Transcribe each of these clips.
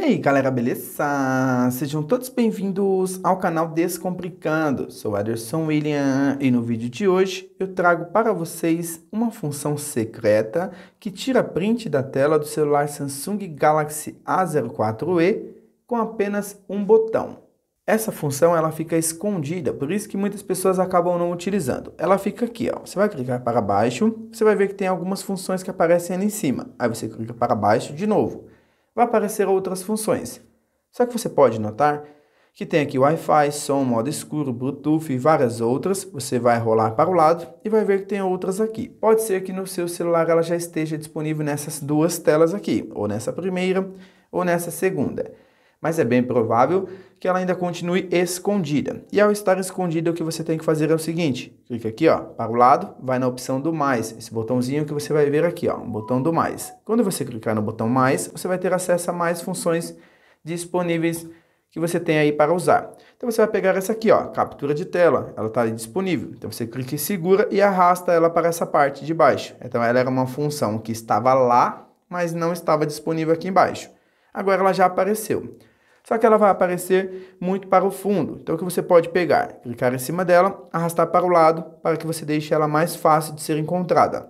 E aí, galera, beleza? Sejam todos bem-vindos ao canal Descomplicando. Sou Ederson William e no vídeo de hoje eu trago para vocês uma função secreta que tira print da tela do celular Samsung Galaxy A04e com apenas um botão. Essa função ela fica escondida, por isso que muitas pessoas acabam não utilizando. Ela fica aqui, ó. Você vai clicar para baixo, você vai ver que tem algumas funções que aparecem ali em cima. Aí você clica para baixo de novo vai aparecer outras funções. Só que você pode notar que tem aqui Wi-Fi, som, modo escuro, Bluetooth e várias outras. Você vai rolar para o lado e vai ver que tem outras aqui. Pode ser que no seu celular ela já esteja disponível nessas duas telas aqui, ou nessa primeira, ou nessa segunda mas é bem provável que ela ainda continue escondida. E ao estar escondida, o que você tem que fazer é o seguinte: clica aqui, ó, para o lado, vai na opção do mais, esse botãozinho que você vai ver aqui, ó, um botão do mais. Quando você clicar no botão mais, você vai ter acesso a mais funções disponíveis que você tem aí para usar. Então você vai pegar essa aqui, ó, captura de tela, ela está disponível. Então você clica e segura e arrasta ela para essa parte de baixo. Então ela era uma função que estava lá, mas não estava disponível aqui embaixo. Agora ela já apareceu só que ela vai aparecer muito para o fundo. Então o que você pode pegar? Clicar em cima dela, arrastar para o lado para que você deixe ela mais fácil de ser encontrada.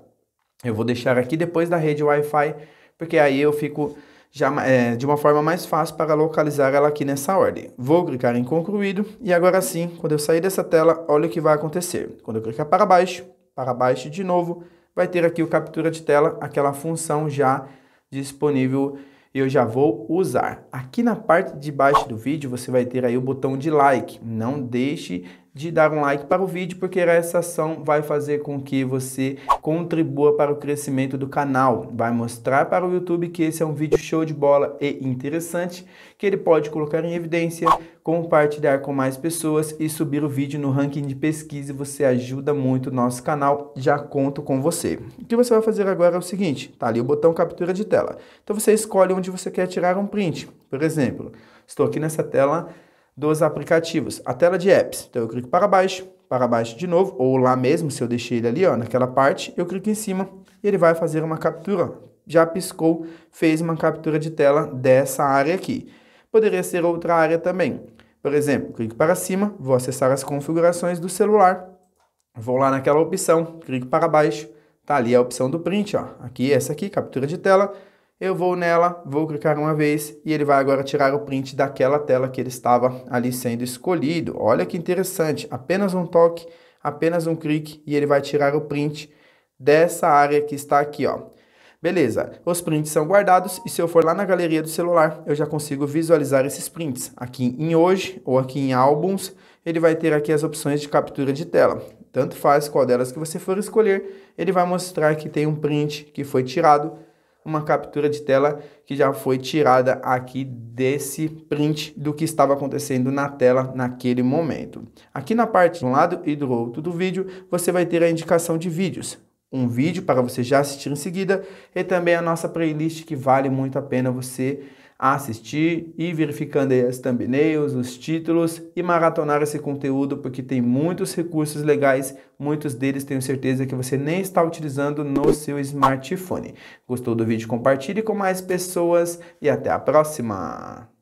Eu vou deixar aqui depois da rede Wi-Fi, porque aí eu fico já, é, de uma forma mais fácil para localizar ela aqui nessa ordem. Vou clicar em concluído e agora sim, quando eu sair dessa tela, olha o que vai acontecer. Quando eu clicar para baixo, para baixo de novo, vai ter aqui o captura de tela, aquela função já disponível eu já vou usar. Aqui na parte de baixo do vídeo você vai ter aí o botão de like. Não deixe de dar um like para o vídeo, porque essa ação vai fazer com que você contribua para o crescimento do canal. Vai mostrar para o YouTube que esse é um vídeo show de bola e interessante, que ele pode colocar em evidência, compartilhar com mais pessoas e subir o vídeo no ranking de pesquisa. Você ajuda muito o nosso canal, já conto com você. O que você vai fazer agora é o seguinte, tá ali o botão captura de tela. Então você escolhe onde você quer tirar um print. Por exemplo, estou aqui nessa tela dos aplicativos, a tela de apps. Então eu clico para baixo, para baixo de novo, ou lá mesmo, se eu deixei ele ali, ó, naquela parte, eu clico em cima e ele vai fazer uma captura. Já piscou, fez uma captura de tela dessa área aqui. Poderia ser outra área também. Por exemplo, clico para cima, vou acessar as configurações do celular. Vou lá naquela opção, clico para baixo, tá ali a opção do print, ó. Aqui, essa aqui, captura de tela. Eu vou nela, vou clicar uma vez e ele vai agora tirar o print daquela tela que ele estava ali sendo escolhido. Olha que interessante, apenas um toque, apenas um clique e ele vai tirar o print dessa área que está aqui, ó. Beleza, os prints são guardados e se eu for lá na galeria do celular, eu já consigo visualizar esses prints. Aqui em hoje ou aqui em álbuns, ele vai ter aqui as opções de captura de tela. Tanto faz qual delas que você for escolher, ele vai mostrar que tem um print que foi tirado uma captura de tela que já foi tirada aqui desse print do que estava acontecendo na tela naquele momento. Aqui na parte de um lado e do outro do vídeo, você vai ter a indicação de vídeos. Um vídeo para você já assistir em seguida e também a nossa playlist que vale muito a pena você a assistir, e verificando as thumbnails, os títulos e maratonar esse conteúdo porque tem muitos recursos legais, muitos deles tenho certeza que você nem está utilizando no seu smartphone. Gostou do vídeo? Compartilhe com mais pessoas e até a próxima!